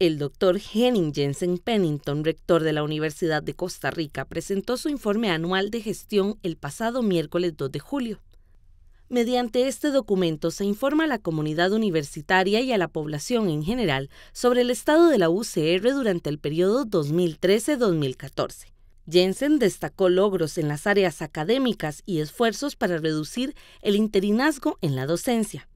El doctor Henning Jensen Pennington, rector de la Universidad de Costa Rica, presentó su informe anual de gestión el pasado miércoles 2 de julio. Mediante este documento se informa a la comunidad universitaria y a la población en general sobre el estado de la UCR durante el periodo 2013-2014. Jensen destacó logros en las áreas académicas y esfuerzos para reducir el interinazgo en la docencia.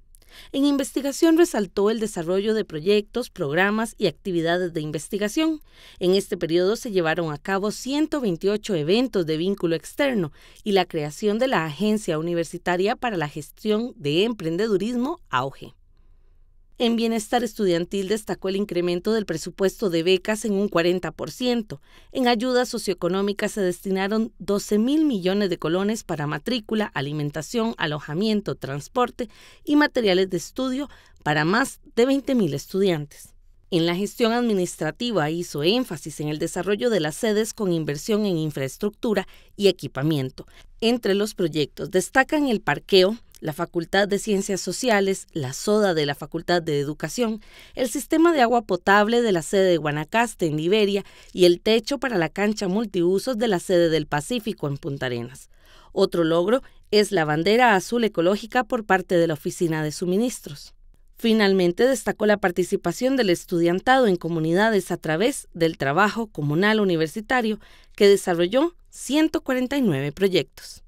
En investigación resaltó el desarrollo de proyectos, programas y actividades de investigación. En este periodo se llevaron a cabo 128 eventos de vínculo externo y la creación de la Agencia Universitaria para la Gestión de Emprendedurismo AUGE. En bienestar estudiantil destacó el incremento del presupuesto de becas en un 40%. En ayudas socioeconómicas se destinaron 12 mil millones de colones para matrícula, alimentación, alojamiento, transporte y materiales de estudio para más de 20 mil estudiantes. En la gestión administrativa hizo énfasis en el desarrollo de las sedes con inversión en infraestructura y equipamiento. Entre los proyectos destacan el parqueo, la Facultad de Ciencias Sociales, la SODA de la Facultad de Educación, el sistema de agua potable de la sede de Guanacaste en Liberia y el techo para la cancha multiusos de la sede del Pacífico en Punta Arenas. Otro logro es la bandera azul ecológica por parte de la Oficina de Suministros. Finalmente destacó la participación del estudiantado en comunidades a través del trabajo comunal universitario que desarrolló 149 proyectos.